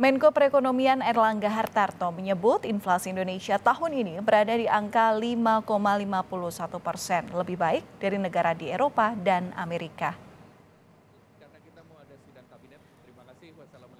Menko Perekonomian Erlangga Hartarto menyebut inflasi Indonesia tahun ini berada di angka 5,51 persen, lebih baik dari negara di Eropa dan Amerika.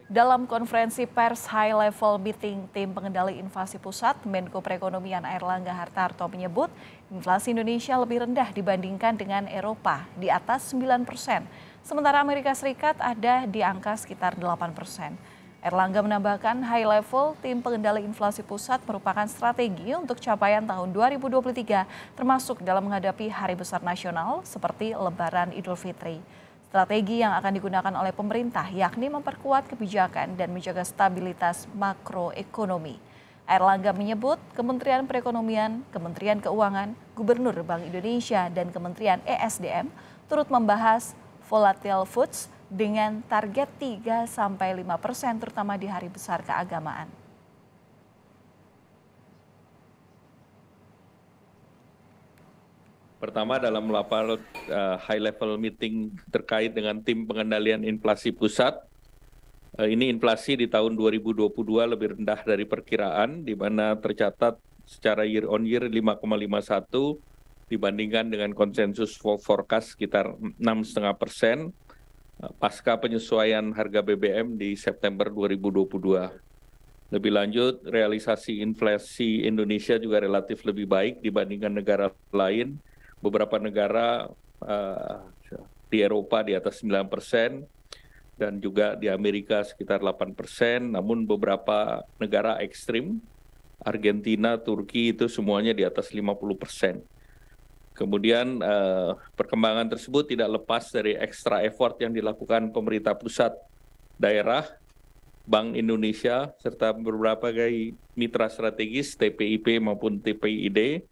Dalam konferensi pers high level meeting tim pengendali inflasi pusat, Menko Perekonomian Erlangga Hartarto menyebut inflasi Indonesia lebih rendah dibandingkan dengan Eropa, di atas 9 persen. Sementara Amerika Serikat ada di angka sekitar 8 persen. Erlangga menambahkan high level tim pengendali inflasi pusat merupakan strategi untuk capaian tahun 2023 termasuk dalam menghadapi hari besar nasional seperti Lebaran Idul Fitri. Strategi yang akan digunakan oleh pemerintah yakni memperkuat kebijakan dan menjaga stabilitas makroekonomi. Erlangga menyebut Kementerian Perekonomian, Kementerian Keuangan, Gubernur Bank Indonesia, dan Kementerian ESDM turut membahas volatile foods dengan target 3 sampai 5 persen terutama di hari besar keagamaan. Pertama dalam lapar uh, high level meeting terkait dengan tim pengendalian inflasi pusat. Uh, ini inflasi di tahun 2022 lebih rendah dari perkiraan di mana tercatat secara year on year 5,51 dibandingkan dengan konsensus forecast sekitar 6,5 persen pasca penyesuaian harga BBM di September 2022. Lebih lanjut, realisasi inflasi Indonesia juga relatif lebih baik dibandingkan negara lain. Beberapa negara uh, di Eropa di atas 9 persen dan juga di Amerika sekitar 8 persen. Namun beberapa negara ekstrim, Argentina, Turki itu semuanya di atas 50 persen. Kemudian eh, perkembangan tersebut tidak lepas dari ekstra effort yang dilakukan pemerintah pusat, daerah, Bank Indonesia serta beberapa mitra strategis TPIP maupun TPID